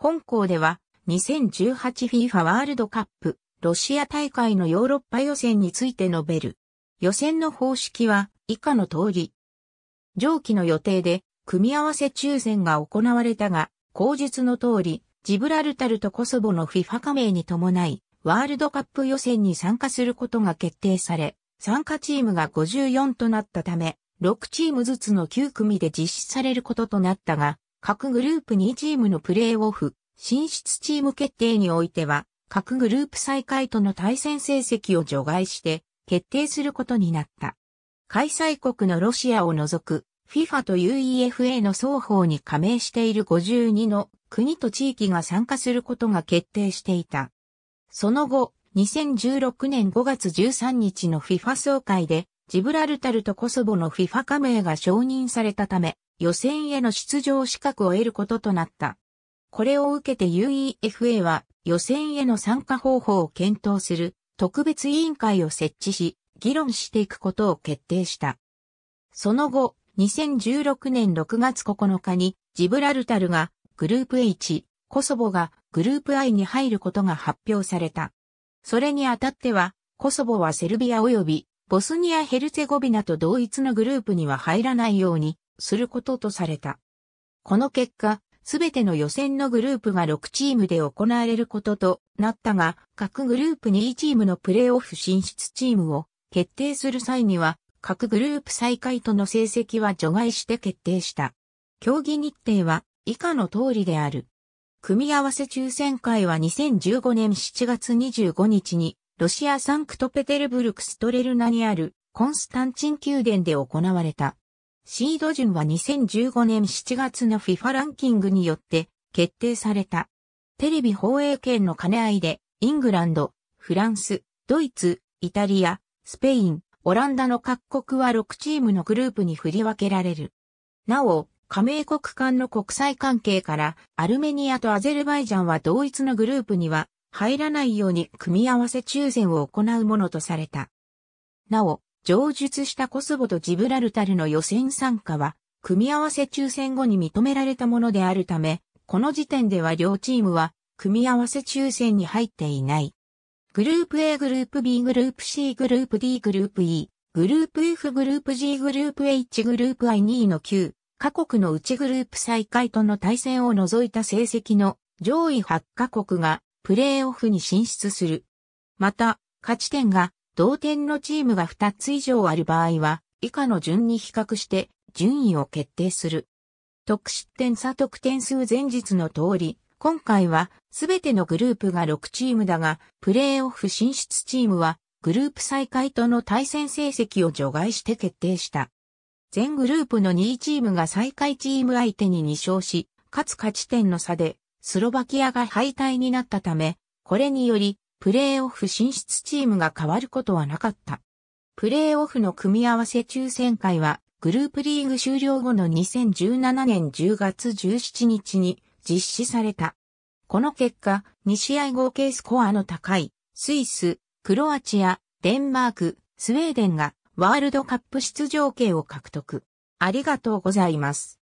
本校では 2018FIFA ワールドカップロシア大会のヨーロッパ予選について述べる。予選の方式は以下の通り。上記の予定で組み合わせ抽選が行われたが、口述の通り、ジブラルタルとコソボの FIFA 加盟に伴い、ワールドカップ予選に参加することが決定され、参加チームが54となったため、6チームずつの9組で実施されることとなったが、各グループ2チームのプレーオフ、進出チーム決定においては、各グループ最下位との対戦成績を除外して決定することになった。開催国のロシアを除く FIFA と UEFA の双方に加盟している52の国と地域が参加することが決定していた。その後、2016年5月13日の FIFA 総会で、ジブラルタルとコソボの FIFA 加盟が承認されたため、予選への出場資格を得ることとなった。これを受けて UEFA は予選への参加方法を検討する特別委員会を設置し、議論していくことを決定した。その後、2016年6月9日にジブラルタルがグループ H、コソボがグループ I に入ることが発表された。それにあたっては、コソボはセルビア及びボスニア・ヘルツェゴビナと同一のグループには入らないようにすることとされた。この結果、すべての予選のグループが6チームで行われることとなったが、各グループ2チームのプレーオフ進出チームを決定する際には、各グループ最下位との成績は除外して決定した。競技日程は以下の通りである。組み合わせ抽選会は2015年7月25日に、ロシアサンクトペテルブルクストレルナにあるコンスタンチン宮殿で行われた。シード順は2015年7月の FIFA ランキングによって決定された。テレビ放映権の兼ね合いで、イングランド、フランス、ドイツ、イタリア、スペイン、オランダの各国は6チームのグループに振り分けられる。なお、加盟国間の国際関係から、アルメニアとアゼルバイジャンは同一のグループには入らないように組み合わせ抽選を行うものとされた。なお、上述したコスボとジブラルタルの予選参加は、組み合わせ抽選後に認められたものであるため、この時点では両チームは、組み合わせ抽選に入っていない。グループ A グループ B グループ C グループ D グループ E、グループ F グループ G グループ H グループ I2 の9、各国のうちグループ最下位との対戦を除いた成績の上位8カ国がプレーオフに進出する。また、勝ち点が同点のチームが2つ以上ある場合は、以下の順に比較して順位を決定する。得失点差得点数前日の通り、今回はすべてのグループが6チームだが、プレーオフ進出チームはグループ再開との対戦成績を除外して決定した。全グループの2位チームが再開チーム相手に2勝し、かつ勝ち点の差で、スロバキアが敗退になったため、これにより、プレーオフ進出チームが変わることはなかった。プレーオフの組み合わせ抽選会は、グループリーグ終了後の2017年10月17日に実施された。この結果、2試合合計スコアの高い、スイス、クロアチア、デンマーク、スウェーデンがワールドカップ出場権を獲得。ありがとうございます。